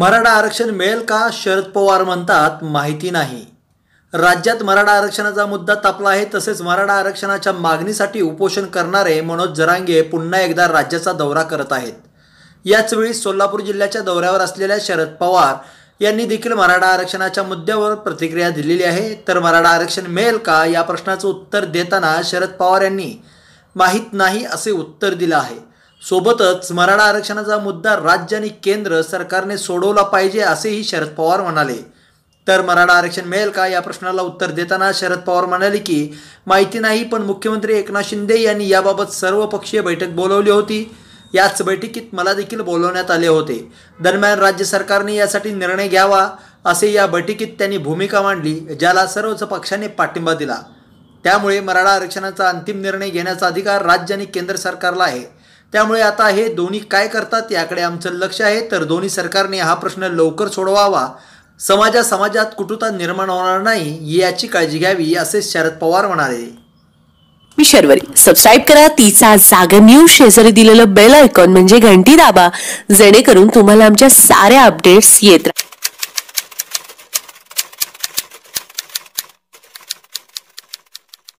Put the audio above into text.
मराठा आरक्षण मिळेल का शरद पवार म्हणतात माहिती नाही राज्यात मराठा आरक्षणाचा मुद्दा तापला आहे तसेच मराठा आरक्षणाच्या मागणीसाठी उपोषण करणारे मनोज जरांगे पुन्हा एकदा राज्याचा दौरा करत आहेत याचवेळी सोलापूर जिल्ह्याच्या दौऱ्यावर असलेल्या शरद पवार यांनी देखील मराठा आरक्षणाच्या मुद्द्यावर प्रतिक्रिया दिलेली आहे तर मराठा आरक्षण मिळेल का या प्रश्नाचं उत्तर देताना शरद पवार यांनी माहीत नाही असे उत्तर दिलं आहे सोबतच मराठा आरक्षणाचा मुद्दा राज्य आणि केंद्र सरकारने सोडवला पाहिजे असेही शरद पवार म्हणाले तर मराठा आरक्षण मिळेल का या प्रश्नाला उत्तर देताना शरद पवार म्हणाले की माहिती नाही पण मुख्यमंत्री एकनाथ शिंदे यांनी याबाबत सर्वपक्षीय बैठक बोलवली होती याच बैठकीत मला देखील बोलवण्यात आले होते दरम्यान राज्य सरकारने यासाठी निर्णय घ्यावा असे या बैठकीत त्यांनी भूमिका मांडली ज्याला सर्वच पक्षांनी पाठिंबा दिला त्यामुळे मराठा आरक्षणाचा अंतिम निर्णय घेण्याचा अधिकार राज्य आणि केंद्र सरकारला आहे त्यामुळे आता हे दोन्ही काय करतात याकडे आमचं लक्ष आहे तर दोन्ही सरकारने हा प्रश्न लवकर सोडवावा समाजा समाजात कुटुता निर्माण होणार नाही याची काळजी घ्यावी असे शरद पवार म्हणाले मी शर्वरी सबस्क्राईब करा तिचा जागर न्यूज शेजारी दिलेलं बेल आयकॉन म्हणजे घंटी दाबा जेणेकरून तुम्हाला आमच्या साऱ्या अपडेट्स येत